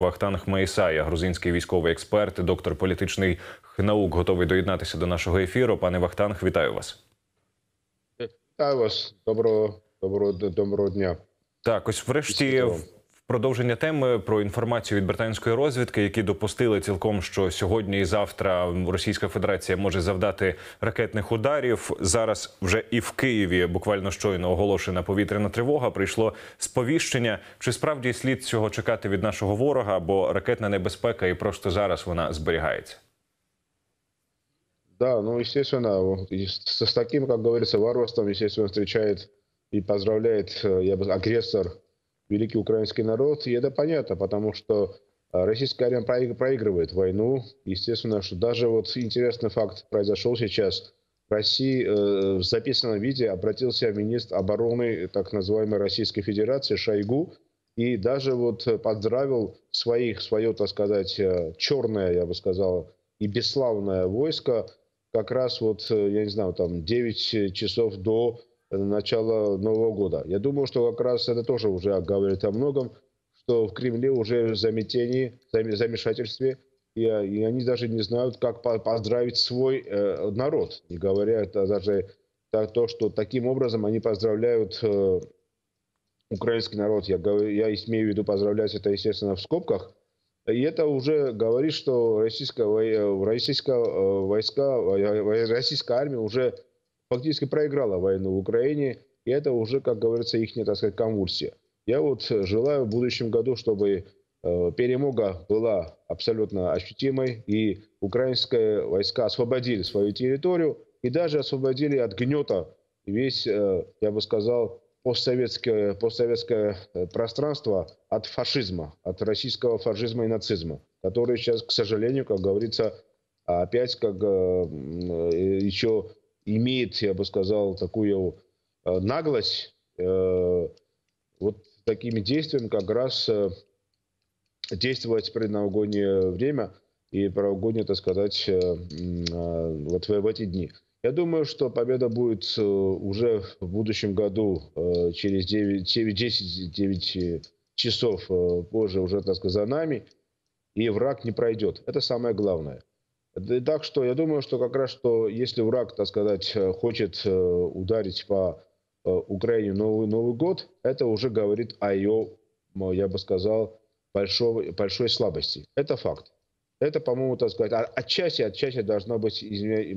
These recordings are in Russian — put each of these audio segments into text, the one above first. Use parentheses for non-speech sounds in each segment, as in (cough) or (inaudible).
Вахтанг Мейсая, грузинський військовий експерт, доктор політичних наук, готовий доєднатися до нашого ефіру. Пане Вахтанг, вітаю вас. Вітаю вас. Доброго доброго, доброго дня. Так, ось врешті. Продовження теми про інформацію від британської розвідки, які допустили цілком, що сьогодні і завтра Російська Федерація може завдати ракетних ударів. Зараз вже і в Києві буквально щойно оголошена повітряна тривога. Прийшло сповіщення. Чи справді слід цього чекати від нашого ворога? Бо ракетна небезпека, і просто зараз вона зберігається. Да, ну естественно, с таким, как говорится, варварством, естественно, встречает и поздравляет э, я бы, агрессор великий украинский народ, и это понятно, потому что а, российская армия проигрывает войну. Естественно, что даже вот интересный факт произошел сейчас. В России э, в записанном виде обратился министр обороны так называемой Российской Федерации Шойгу и даже вот поздравил своих, свое, так сказать, э, черное, я бы сказал, и бесславное войско как раз вот, э, я не знаю, там 9 часов до начала Нового года. Я думаю, что как раз это тоже уже говорит о многом, что в Кремле уже в замешательстве, и, и они даже не знают, как поздравить свой э, народ, не говоря это даже то, что таким образом они поздравляют э, украинский народ. Я, я имею в виду поздравлять это, естественно, в скобках. И это уже говорит, что российская, э, российская э, войска, э, российская армия уже фактически проиграла войну в Украине, и это уже, как говорится, их, так сказать, конвульсия. Я вот желаю в будущем году, чтобы э, перемога была абсолютно ощутимой, и украинские войска освободили свою территорию и даже освободили от гнета весь, э, я бы сказал, постсоветское, постсоветское э, пространство от фашизма, от российского фашизма и нацизма, который сейчас, к сожалению, как говорится, опять как еще имеет, я бы сказал, такую э, наглость э, вот такими действиями как раз э, действовать в предновогоднее время и правогоднее, так сказать, вот в эти дни. Я думаю, что победа будет уже в будущем году, через 10-9 часов позже уже, так сказать, за нами, и враг не пройдет. Это самое главное. Так что я думаю, что как раз, что если враг, так сказать, э, хочет э, ударить по э, Украине Новый, Новый год, это уже говорит о ее, я бы сказал, большой, большой слабости. Это факт. Это, по-моему, так сказать, а, отчасти, отчасти должна быть,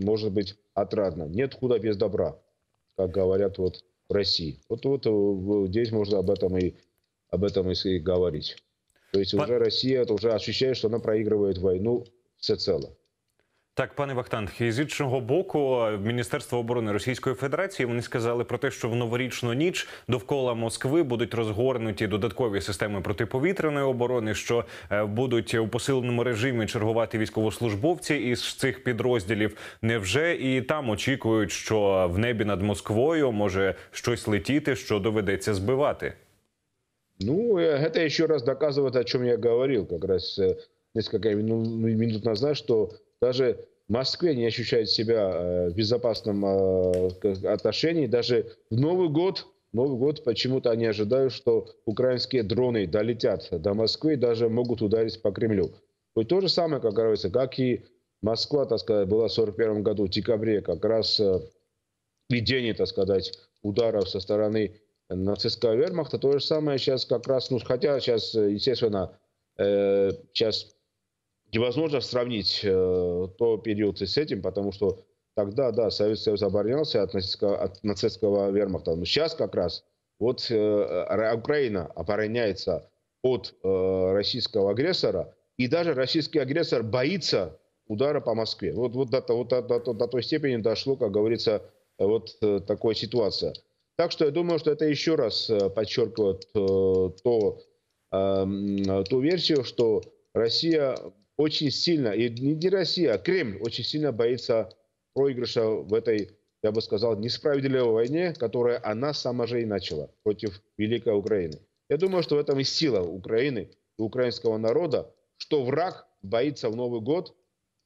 может быть, отрадно. Нет худа без добра, как говорят вот в России. Вот, вот здесь можно об этом и, об этом и говорить. То есть уже Россия это уже ощущает, что она проигрывает войну всецело. Так, пане Вахтанг, і з іншого боку, Міністерство оборони Російської Федерації вони сказали про те, що в новорічну ніч довкола Москви будуть розгорнуті додаткові системи протиповітряної оборони, що е, будуть у посиленому режимі чергувати військовослужбовці із цих підрозділів. Невже і там очікують, що в небі над Москвою може щось летіти, що доведеться збивати? Ну е, это ще раз доказывает, о чем я говорил, как раз е, несколько минут назад, что даже в Москве не ощущают себя э, в безопасном э, отношении. Даже в Новый год, Новый год почему-то они ожидают, что украинские дроны долетят до Москвы и даже могут ударить по Кремлю. Вот то же самое, как говорится, как и Москва, так сказать, была в 1941 году, в декабре, как раз ведение, э, так сказать, ударов со стороны нацистского вермахта. То же самое сейчас как раз, ну, хотя сейчас, естественно, сейчас невозможно сравнить э, то период с этим, потому что тогда, да, Советский Союз оборонялся от, нацистского, от нацистского вермахта. Но сейчас как раз вот э, Украина обороняется от э, российского агрессора, и даже российский агрессор боится удара по Москве. Вот, вот, до, вот до, до, до той степени дошло, как говорится, вот э, такая ситуация. Так что я думаю, что это еще раз э, подчеркивает э, то, э, ту версию, что Россия очень сильно, и не Россия, а Кремль очень сильно боится проигрыша в этой, я бы сказал, несправедливой войне, которую она сама же и начала против Великой Украины. Я думаю, что в этом и сила Украины и украинского народа, что враг боится в Новый год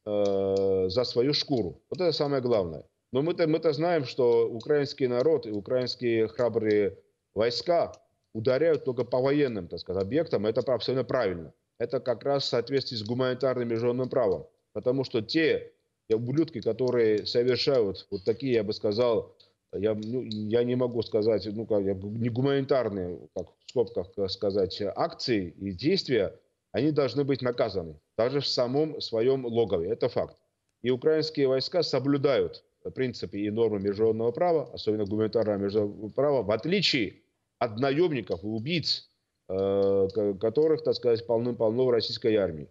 э, за свою шкуру. Вот это самое главное. Но мы-то мы знаем, что украинский народ и украинские храбрые войска ударяют только по военным, так сказать, объектам. Это абсолютно правильно это как раз в соответствии с гуманитарным международным правом. Потому что те ублюдки, которые совершают вот такие, я бы сказал, я, ну, я не могу сказать, ну, как, не гуманитарные, как в скобках сказать, акции и действия, они должны быть наказаны, даже в самом своем логове, это факт. И украинские войска соблюдают принципы и нормы международного права, особенно гуманитарного международного права, в отличие от наемников и убийц, Э, которых, так сказать, полным-полно в российской армии.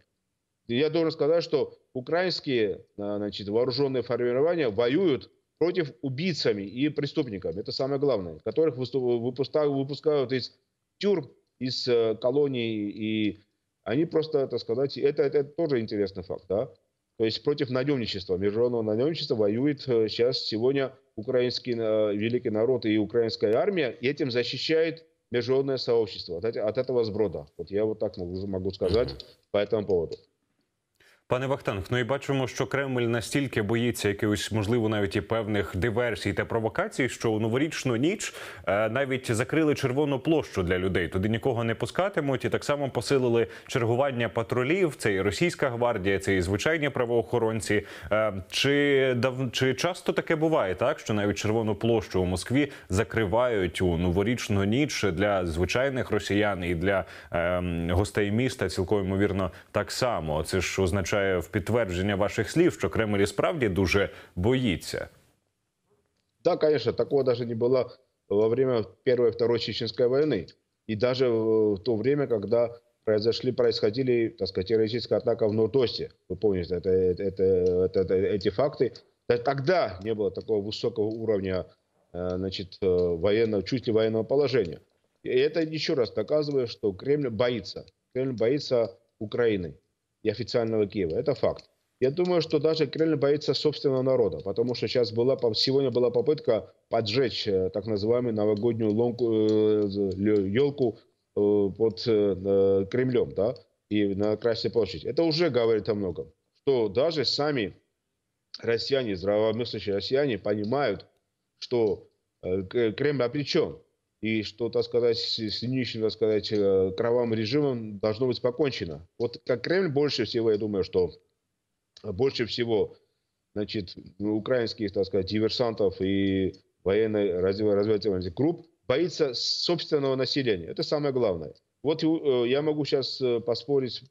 я должен сказать, что украинские э, значит, вооруженные формирования воюют против убийцами и преступниками. Это самое главное, которых выпускают, из тюрьм, из э, колоний. И они просто, так сказать, это, это тоже интересный факт. Да? То есть против наемничества, международного наемничества воюет сейчас сегодня украинский великий народ и украинская армия, и этим защищает международное сообщество от, от этого сброда. Вот я вот так могу, могу сказать по этому поводу. Пане Вахтанг, ну і бачимо, що Кремль настільки боїться якихось, можливо, навіть і певних диверсій та провокацій, що у новорічну ніч е, навіть закрили червону площу для людей. Туди нікого не пускатимуть, і так само посилили чергування патрулів. Це і російська гвардія, це і звичайні правоохоронці. Е, чи чи часто таке буває, так що навіть червону площу у Москві закривають у новорічну ніч для звичайних росіян і для ем, гостей міста? Цілком ймовірно так само. Це ж означає. лише в підтвердження ваших слів, що Кремль і справді дуже боїться. Да, конечно, такого даже не было во время Первой и Второй Чеченской войны. И даже в то время, когда произошли, происходили, так сказать, террористическая атака в Нордосте. Вы помните это, это, это, это, эти факты. Тогда не было такого высокого уровня э, значит, э, военного, чуть ли военного положения. И это еще раз доказывает, что Кремль боится. Кремль боится Украины и официального Киева. Это факт. Я думаю, что даже Кремль боится собственного народа, потому что сейчас была, сегодня была попытка поджечь э, так называемую новогоднюю ломку, э, елку э, под Кремлем, да, и на Красной площади. Это уже говорит о многом, что даже сами россияне, здравомыслящие россияне понимают, что Кремль обречен, и что, так сказать, с нынешним, так сказать, э, кровавым режимом должно быть покончено. Вот как Кремль больше всего, я думаю, что э, больше всего, значит, украинских, так сказать, диверсантов и военной разведывательных групп боится собственного населения. Это самое главное. Вот э, я могу сейчас поспорить,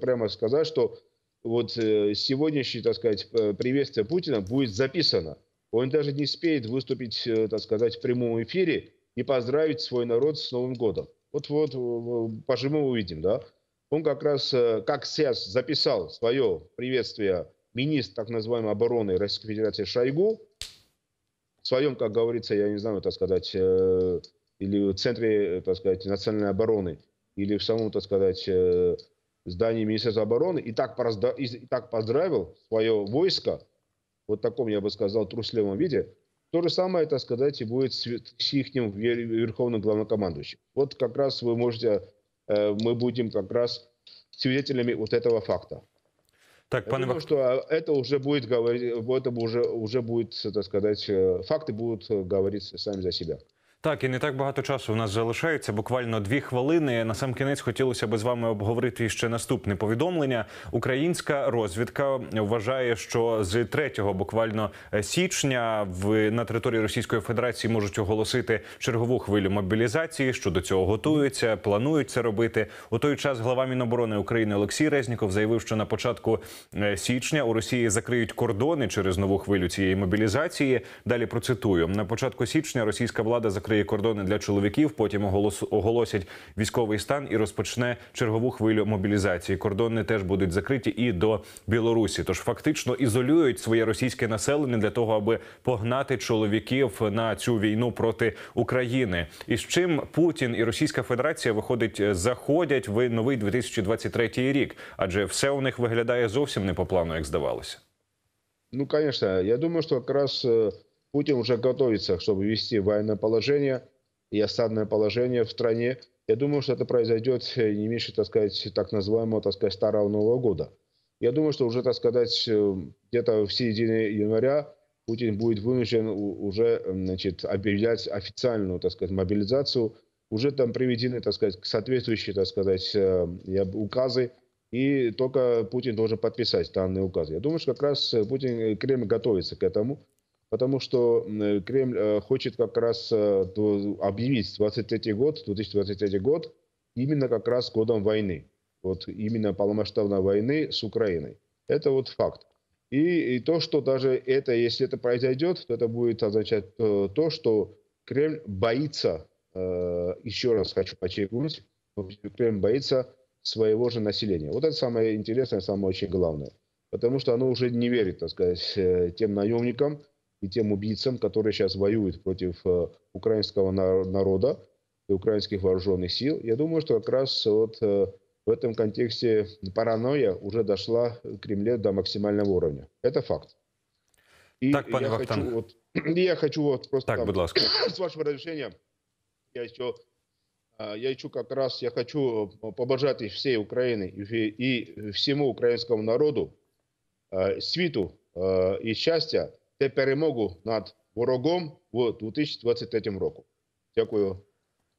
прямо сказать, что вот сегодняшнее, так сказать, приветствие Путина будет записано – он даже не успеет выступить, э, так сказать, в прямом эфире и поздравить свой народ с Новым годом. Вот-вот, э, пожиму увидим, да. Он как раз, э, как сейчас записал свое приветствие министр так называемой обороны Российской Федерации Шойгу, в своем, как говорится, я не знаю, так сказать, или в Центре, так сказать, национальной обороны, или в самом, так сказать, здании Министерства обороны, и так, и так поздравил свое войско вот таком, я бы сказал, трусливом виде, то же самое, так сказать, и будет с, с их верховным главнокомандующим. Вот как раз вы можете, э, мы будем как раз свидетелями вот этого факта. Так, я пане думаю, что а, это уже будет говорить, об этом уже, уже будет, э, так сказать, э, факты будут говорить сами за себя. Так, і не так багато часу у нас залишається. Буквально дві хвилини. На сам кінець хотілося би з вами обговорити ще наступне повідомлення. Українська розвідка вважає, що з 3 буквально е, січня в на території Російської Федерації можуть оголосити чергову хвилю мобілізації. Що до цього готуються, планують це робити. У той час глава міноборони України Олексій Резніков заявив, що на початку е, січня у Росії закриють кордони через нову хвилю цієї мобілізації. Далі процитую на початку січня. Російська влада закрила закриє кордони для чоловіків, потім оголосять військовий стан і розпочне чергову хвилю мобілізації. Кордони теж будуть закриті і до Білорусі. Тож фактично ізолюють своє російське населення для того, аби погнати чоловіків на цю війну проти України. І з чим Путін і Російська Федерація виходить, заходять в новий 2023 рік, адже все у них виглядає зовсім не по плану, як здавалося. Ну, конечно, я думаю, что как раз э, Путин уже готовится, чтобы ввести военное положение и осадное положение в стране. Я думаю, что это произойдет э, не меньше, так сказать, так называемого, так сказать, старого Нового года. Я думаю, что уже, так сказать, э, где-то в середине января Путин будет вынужден уже, э, значит, объявлять официальную, так сказать, мобилизацию. Уже там приведены, так сказать, соответствующие, так сказать, указы, и только Путин должен подписать данные указы. Я думаю, что как раз Путин, Кремль готовится к этому. Потому что э, Кремль э, хочет как раз э, объявить 23 год, 2023 год именно как раз годом войны. Вот именно полномасштабной войны с Украиной. Это вот факт. И, и то, что даже это, если это произойдет, то это будет означать то, что Кремль боится, еще раз хочу подчеркнуть, Кремль боится своего же населения. Вот это самое интересное, самое очень главное. Потому что оно уже не верит, так сказать, тем наемникам, и тем убийцам, которые сейчас воюют против э, украинского народа и украинских вооруженных сил. Я думаю, что как раз вот э, в этом контексте паранойя уже дошла в Кремле до максимального уровня. Это факт. И так, пане я Вахтан. хочу, вот, (clears throat) я хочу вот просто так, там, будь ласка. (clears throat) с вашего разрешения я еще а, я еще как раз я хочу э, побожать всей Украины и, всему украинскому народу э, свиту и счастья та перемогу над ворогом в 2023 році. Дякую.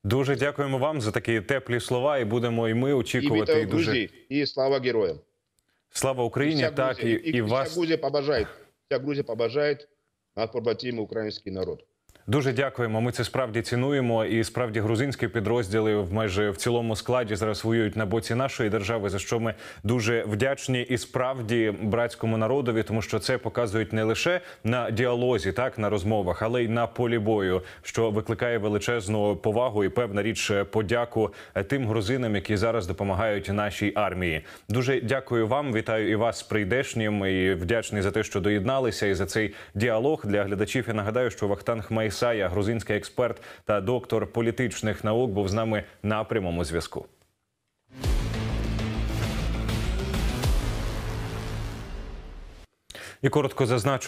Дуже дякуємо вам за такі теплі слова. І будемо і ми очікувати. І і дуже... і слава героям. Слава Україні! І вся так Грузія, і, і, і, вас... вся Грузія побажає. Вся Грузія побажає над побратимів український народ. Дуже дякуємо. Ми це справді цінуємо. І справді грузинські підрозділи в майже в цілому складі зараз воюють на боці нашої держави, за що ми дуже вдячні і справді братському народові, тому що це показують не лише на діалозі, так на розмовах, але й на полі бою, що викликає величезну повагу і певна річ подяку тим грузинам, які зараз допомагають нашій армії. Дуже дякую вам. Вітаю і вас з прийдешнім і вдячний за те, що доєдналися, і за цей діалог для глядачів. Я нагадаю, що Вахтанг Майс. Сая грузинський експерт та доктор політичних наук, був з нами на прямому зв'язку. І коротко зазначу.